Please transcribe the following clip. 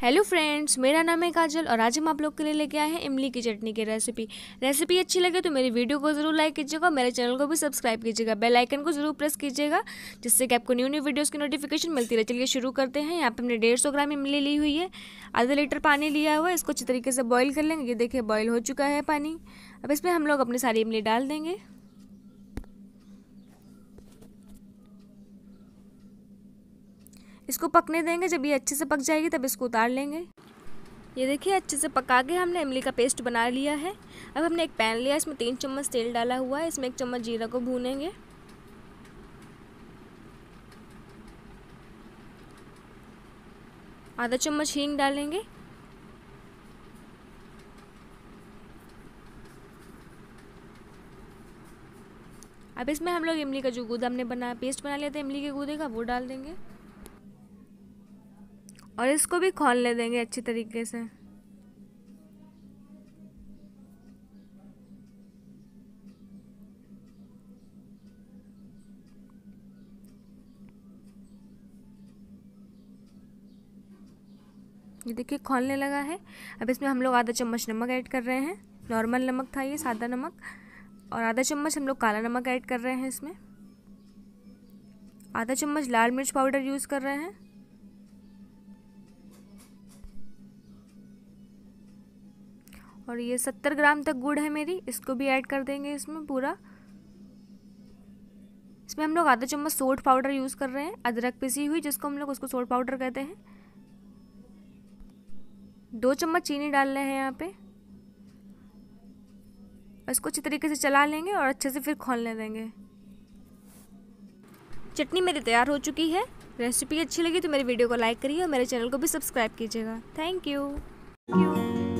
hello friends मेरा नाम है काजल और आज हम आप लोग के लिए लेके आए हैं इमली की चटनी की रेसिपी रेसिपी अच्छी लगे तो मेरी वीडियो को जरूर लाइक कीजिएगा और मेरे चैनल को भी सब्सक्राइब कीजिएगा बेल आइकन को जरूर प्रेस कीजिएगा जिससे कि आपको न्यू न्यू वीडियोस की नोटिफिकेशन मिलती रहे चलिए शुरू करते हैं यहाँ पर हमने डेढ़ ग्राम इमली ली हुई है आधा लीटर पानी लिया हुआ है इसको अच्छी तरीके से बॉयल कर लेंगे ये देखिए बॉयल हो चुका है पानी अब इसमें हम लोग अपनी सारी इमली डाल देंगे इसको पकने देंगे जब ये अच्छे से पक जाएगी तब इसको उतार लेंगे ये देखिए अच्छे से पका के हमने इमली का पेस्ट बना लिया है अब हमने एक पैन लिया इसमें तीन चम्मच तेल डाला हुआ है इसमें एक चम्मच जीरा को भूनेंगे आधा चम्मच हींग डालेंगे अब इसमें हम लोग इमली का जो गूदा हमने बना पेस्ट बना लिया था इमली के गूदे का वो डाल देंगे और इसको भी खोल ले देंगे अच्छी तरीके से ये देखिए खोलने लगा है अब इसमें हम लोग आधा चम्मच नमक ऐड कर रहे हैं नॉर्मल नमक था ये सादा नमक और आधा चम्मच हम लोग काला नमक ऐड कर रहे हैं इसमें आधा चम्मच लाल मिर्च पाउडर यूज़ कर रहे हैं और ये सत्तर ग्राम तक गुड़ है मेरी इसको भी ऐड कर देंगे इसमें पूरा इसमें हम लोग आधा चम्मच सोट पाउडर यूज़ कर रहे हैं अदरक पिसी हुई जिसको हम लोग उसको सोट पाउडर कहते हैं दो चम्मच चीनी डाल रहे हैं यहाँ पे इसको अच्छे तरीके से चला लेंगे और अच्छे से फिर खोलने देंगे चटनी मेरी तैयार हो चुकी है रेसिपी अच्छी लगी तो मेरे वीडियो को लाइक करिए और मेरे चैनल को भी सब्सक्राइब कीजिएगा थैंक यू थैंक यू